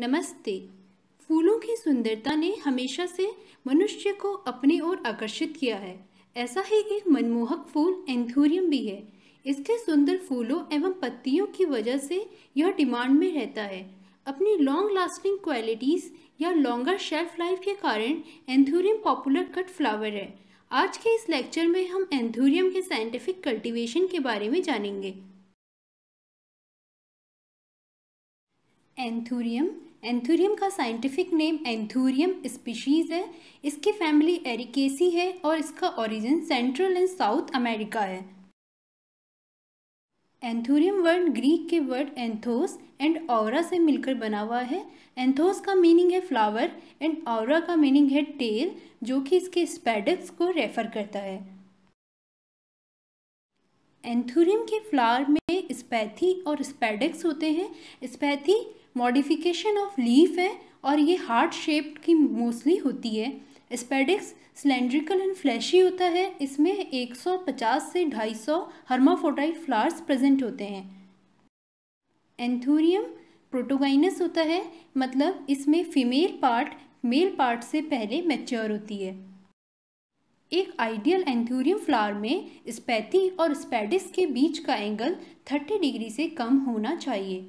नमस्ते फूलों की सुंदरता ने हमेशा से मनुष्य को अपनी ओर आकर्षित किया है ऐसा ही एक मनमोहक फूल एंथूरियम भी है इसके सुंदर फूलों एवं पत्तियों की वजह से यह डिमांड में रहता है अपनी लॉन्ग लास्टिंग क्वालिटीज़ या लॉन्गर शेल्फ लाइफ के कारण एंथूरियम पॉपुलर कट फ्लावर है आज के इस लेक्चर में हम एंथूरियम के साइंटिफिक कल्टीवेशन के बारे में जानेंगे एंथूरियम एंथूरियम का साइंटिफिक नेम एंथूरियम स्पीशीज़ है इसकी फैमिली एरिकेसी है और इसका origin central and South America है एंथूरियम वर्ड ग्रीक के वर्ड एंथोस एंड ऑरा से मिलकर बना हुआ है एंथोस का मीनिंग है फ्लावर एंड ऑरा का मीनिंग है टेल जो कि इसके स्पेडक्स को रेफर करता है एंथूरियम के फ्लावर में स्पैथी और स्पैडक्स होते हैं स्पैथी मॉडिफिकेशन ऑफ लीफ है और ये हार्ट शेप्ड की मोस्टली होती है स्पेडिक्स सिलेंड्रिकल एंड फ्लैशी होता है इसमें 150 से 250 हर्माफोटाइट फ्लावर्स प्रेजेंट होते हैं एंथूरियम प्रोटोगाइनस होता है मतलब इसमें फीमेल पार्ट मेल पार्ट से पहले मैच्योर होती है एक आइडियल एंथूरियम फ्लावर में स्पैथी और स्पैडिस के बीच का एंगल 30 डिग्री से कम होना चाहिए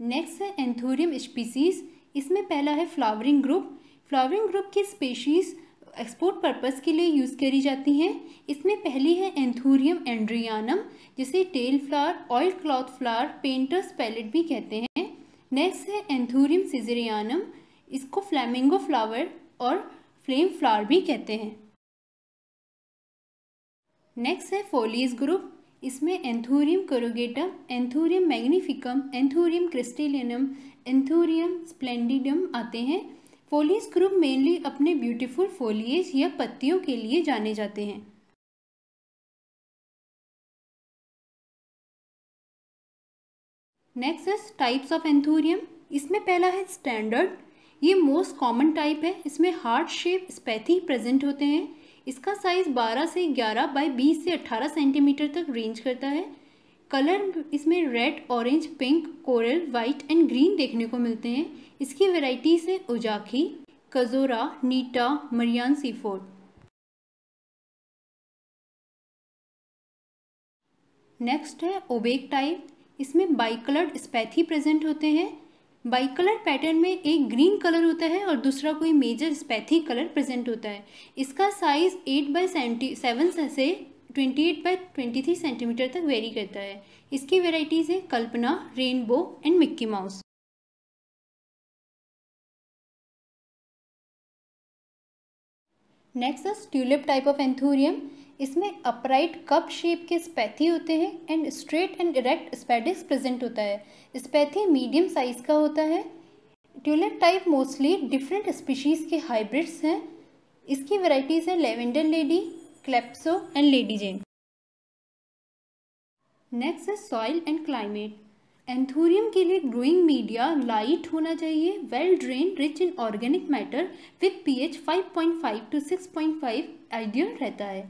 नेक्स्ट है एंथोरियम स्पीसीज इसमें पहला है फ्लावरिंग ग्रुप फ्लावरिंग ग्रुप की स्पेशीज़ एक्सपोर्ट पर्पस के लिए यूज़ करी जाती हैं इसमें पहली है एंथोरियम एंड्रियानम जिसे tail flower oil cloth flower painter's palette भी कहते हैं नेक्स्ट है एंथूरियम सिजरियानम इसको फ्लैमिंगो फ्लावर और फ्लेम फ्लावर भी कहते हैं नेक्स्ट है फोलियस ग्रुप इसमें anthurium corrugatum anthurium magnificum anthurium crystallinum anthurium splendidum आते हैं फोलियस ग्रुप मेनली अपने ब्यूटीफुल फोलियस या पत्तियों के लिए जाने जाते हैं नेक्स्ट है टाइप्स ऑफ एंथोरियम इसमें पहला है स्टैंडर्ड ये मोस्ट कॉमन टाइप है इसमें हार्ड शेप स्पैथी प्रेजेंट होते हैं इसका साइज़ 12 से 11 बाय 20 से 18 सेंटीमीटर तक रेंज करता है कलर इसमें red orange pink coral white and green देखने को मिलते हैं इसकी वेराइटीज़ है उजाखी कजोरा नीटा मरियान सीफोर्ड नेक्स्ट है ओबेक टाइप इसमें बाइकलर्ड स्पैथी प्रेजेंट होते हैं बाई कलर पैटर्न में एक ग्रीन कलर होता है और दूसरा कोई मेजर स्पैथिक कलर प्रेजेंट होता है इसका size eight by seventy seven से twenty eight by twenty three centimetre तक वेरी करता है इसकी वेराइटीज़ है Kalpana rainbow and Mickey Mouse next tulip type of anthurium इसमें अपराइट कप शेप के स्पैथी होते हैं and straight and erect spadix present होता है स्पैथी मीडियम साइज का होता है ट्यूलर टाइप मोस्टली डिफरेंट स्पीशीज़ के हाइब्रिड्स हैं इसकी वैरायटीज़ हैं lavender lady calypso and lady Jane next है सॉइल एंड क्लाइमेट एंथोरियम के लिए ग्रोइंग मीडिया लाइट होना चाहिए well drain rich in organic matter with pH 5.5 to 6.5 ideal रहता है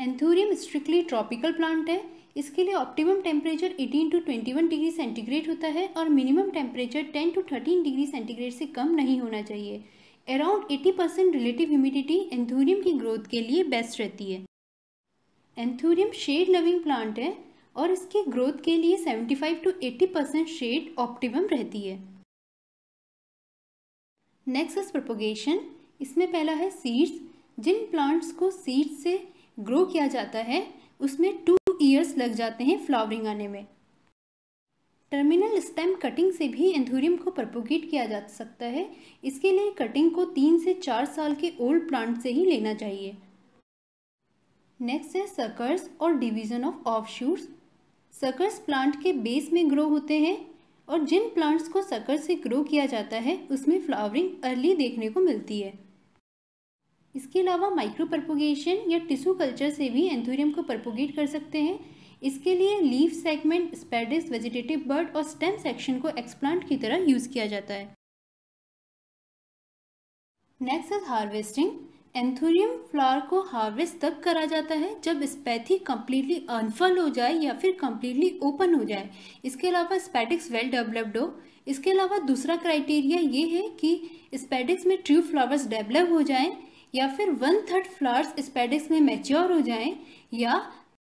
एंथोरियम स्ट्रिक्टली ट्रॉपिकल प्लांट है इसके लिए optimum temperature 18 to 21 degree centigrade होता है और minimum temperature 10 to 13 degree centigrade से कम नहीं होना चाहिए around 80 percent relative humidity anthurium की ग्रोथ के लिए बेस्ट रहती है एंथूरियम शेड लविंग प्लांट है और इसके ग्रोथ के लिए 75 टू 80 परसेंट शेड ऑप्टिमम रहती है नेक्स्ट इज प्रोपोगेशन इसमें पहला है सीड्स जिन प्लांट्स को सीड्स से ग्रो किया जाता है उसमें टू ईयर्स लग जाते हैं फ्लावरिंग आने में टर्मिनल स्टेम कटिंग से भी एंथोरियम को प्रपोगेट किया जा सकता है इसके लिए कटिंग को तीन से चार साल के ओल्ड प्लांट से ही लेना चाहिए नेक्स्ट है सकर्स और division of of shoots suckers plant के बेस में ग्रो होते हैं और जिन प्लांट्स को सकर से ग्रो किया जाता है उसमें फ्लावरिंग अर्ली देखने को मिलती है इसके अलावा माइक्रो प्रपोगेशन या टिश्यू कल्चर से भी एंथोरियम को परपोगेट कर सकते हैं इसके लिए leaf segment spadix vegetative bud और स्टेम सेक्शन को एक्सप्लांट की तरह यूज़ किया जाता है next is harvesting anthurium flower को हार्वेस्ट तब करा जाता है जब स्पैथी कम्प्लीटली अनफल हो जाए या फिर कम्प्लीटली ओपन हो जाए इसके अलावा स्पैटिक्स वेल डेवलप्ड हो इसके अलावा दूसरा क्राइटेरिया ये है कि स्पैटिक्स में ट्रू फ्लावर्स डेवलप हो जाएं या फिर वन थर्ड फ्लावर्स स्पेडिक्स में मैच्योर हो जाएं या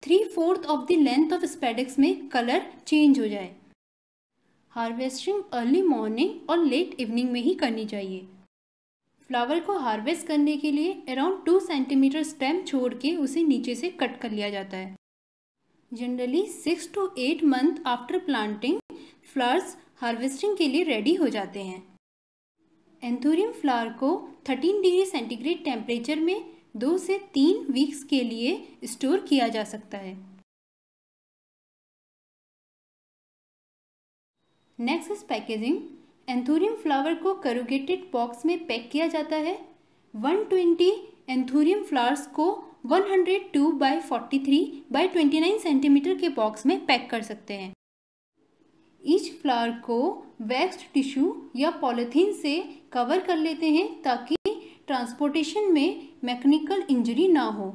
three fourth of the length of spadix में कलर चेंज हो जाए हार्वेस्टिंग अर्ली मॉर्निंग और लेट इवनिंग में ही करनी चाहिए फ्लावर को हार्वेस्ट करने के लिए अराउंड टू सेंटीमीटर स्टेम छोड़ के उसे नीचे से कट कर लिया जाता है generally six to eight month after planting flowers harvesting के लिए रेडी हो जाते हैं एंथोरियम फ्लावर को 13 डिग्री सेंटीग्रेड टेम्परेचर में दो से तीन वीक्स के लिए स्टोर किया जा सकता है next is packaging anthurium flower को करोगेटेड बॉक्स में पैक किया जाता है 120 एंथोरियम फ्लावर्स को 102 बाय बाई बाय 29 सेंटीमीटर के बॉक्स में पैक कर सकते हैं ईच फ्लावर को वैक्सड टिश्यू या पॉलिथीन से कवर कर लेते हैं ताकि ट्रांसपोर्टेशन में मैकेनिकल इंजरी ना हो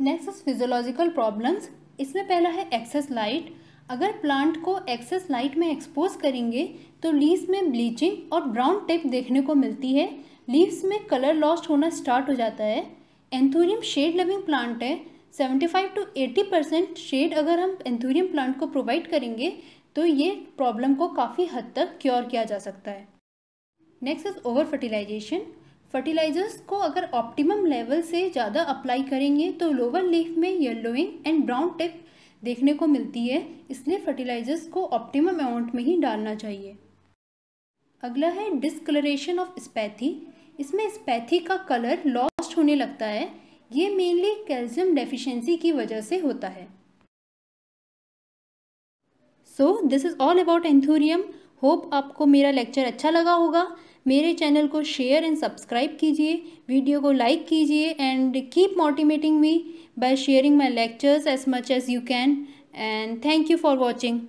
नेक्स्ट फिजोलॉजिकल प्रॉब्लम्स इसमें पहला है एक्सेस लाइट अगर प्लांट को एक्सेस लाइट में एक्सपोज करेंगे तो लीव्स में ब्लीचिंग और ब्राउन टेप देखने को मिलती है लीव्स में कलर लॉस्ट होना स्टार्ट हो जाता है एंथोरियम शेड लविंग प्लांट है seventy five to eighty percent shade अगर हम एंथूरियम प्लांट को प्रोवाइड करेंगे तो ये प्रॉब्लम को काफ़ी हद तक क्योर किया जा सकता है next is over fertilization fertilizers को अगर ऑप्टिमम लेवल से ज़्यादा अप्लाई करेंगे तो लोअर लीफ में येलोइंग एंड ब्राउन टिप देखने को मिलती है इसलिए फर्टिलाइजर्स को ऑप्टिमम अमाउंट में ही डालना चाहिए अगला है डिसकलरेशन ऑफ स्पैथी इसमें स्पैथी का कलर लॉस्ट होने लगता है ये मेनली कैल्शियम डेफिशिएंसी की वजह से होता है so this is all about anthurium hope आपको मेरा लेक्चर अच्छा लगा होगा मेरे चैनल को शेयर एंड सब्सक्राइब कीजिए वीडियो को लाइक कीजिए and keep motivating me by sharing my lectures as much as you can and thank you for watching